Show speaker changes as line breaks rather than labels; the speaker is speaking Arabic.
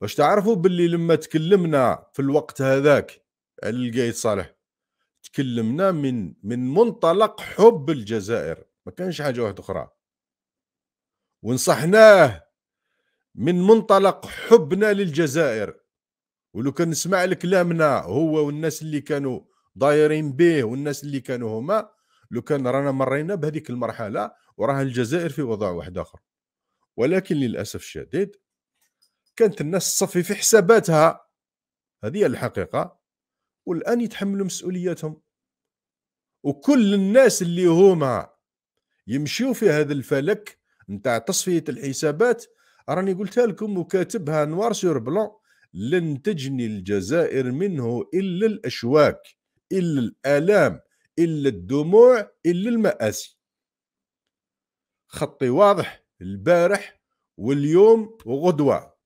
باش تعرفوا باللي لما تكلمنا في الوقت هذاك على القايد صالح تكلمنا من من منطلق حب الجزائر ما كانش حاجه واحده اخرى ونصحناه من منطلق حبنا للجزائر ولو كان نسمع لكلامنا هو والناس اللي كانوا ضايرين به والناس اللي كانوا هما لو كان رانا مرينا بهذيك المرحله وراها الجزائر في وضع واحد اخر ولكن للاسف الشديد كانت الناس تصفي في حساباتها هذه الحقيقه والان يتحملوا مسؤولياتهم وكل الناس اللي هما يمشيو في هذا الفلك نتاع تصفيه الحسابات راني قلتها لكم وكاتبها نوار سور بلون لن تجني الجزائر منه الا الاشواك الا الالام الا الدموع الا المآسي خطي واضح البارح واليوم وغدوه